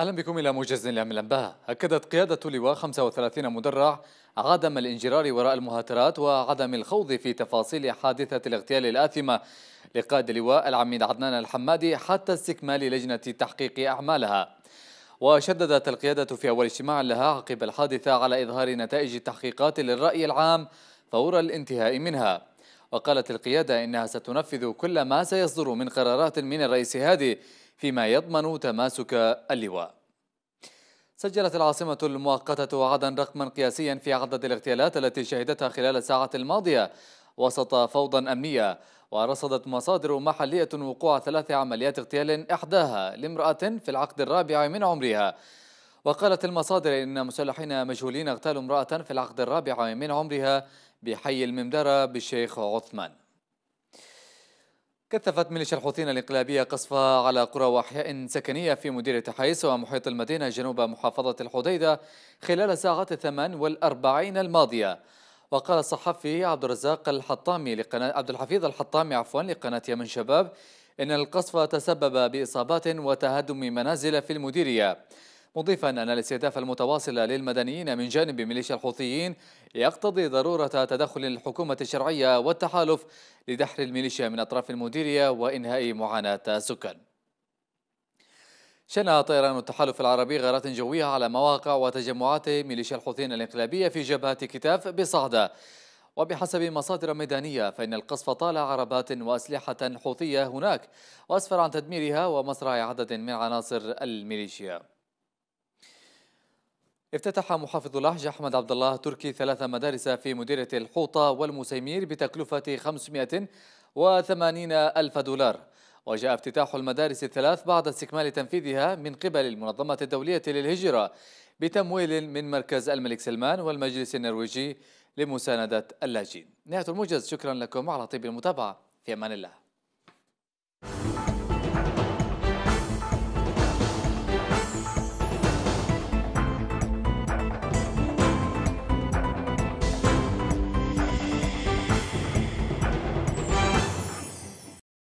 أهلا بكم إلى موجز من الأنباء أكدت قيادة لواء 35 مدرع عدم الانجرار وراء المهاترات وعدم الخوض في تفاصيل حادثة الاغتيال الآثمة لقائد اللواء العميد عدنان الحمادي حتى استكمال لجنة تحقيق أعمالها وشددت القيادة في أول اجتماع لها عقب الحادثة على إظهار نتائج التحقيقات للرأي العام فور الانتهاء منها وقالت القيادة إنها ستنفذ كل ما سيصدر من قرارات من الرئيس هادي فيما يضمن تماسك اللواء سجلت العاصمة المؤقتة عدن رقما قياسيا في عدد الاغتيالات التي شهدتها خلال الساعة الماضية وسط فوضى أمنية ورصدت مصادر محلية وقوع ثلاث عمليات اغتيال إحداها لامرأة في العقد الرابع من عمرها وقالت المصادر إن مسلحين مجهولين اغتالوا امرأة في العقد الرابع من عمرها بحي الممدرة بالشيخ عثمان كثفت ميليشيا الحوثيين الإنقلابية قصفها على قرى وأحياء سكنية في مديرية حيس ومحيط المدينة جنوب محافظة الحديدة خلال ساعات الثمان والأربعين الماضية وقال الصحفي عبد الرزاق الحطامي لقناة عبد الحفيظ الحطامي عفوا لقناة يمن شباب إن القصف تسبب بإصابات وتهدم منازل في المديرية مضيفا أن الاستهداف المتواصل للمدنيين من جانب ميليشيا الحوثيين يقتضي ضرورة تدخل الحكومة الشرعية والتحالف لدحر الميليشيا من أطراف المديرية وإنهاء معاناة السكان شن طيران التحالف العربي غارات جوية على مواقع وتجمعات ميليشيا الحوثيين الانقلابية في جبهة كتاف بصعدة وبحسب مصادر ميدانية فإن القصف طال عربات وأسلحة حوثية هناك وأسفر عن تدميرها ومصرع عدد من عناصر الميليشيا افتتح محافظ لحج أحمد عبد الله تركي ثلاث مدارس في مديرية الحوطة والمسيمير بتكلفة 580 ألف دولار وجاء افتتاح المدارس الثلاث بعد استكمال تنفيذها من قبل المنظمة الدولية للهجرة بتمويل من مركز الملك سلمان والمجلس النرويجي لمساندة اللاجئين نهاية الموجز شكرا لكم على طيب المتابعة في أمان الله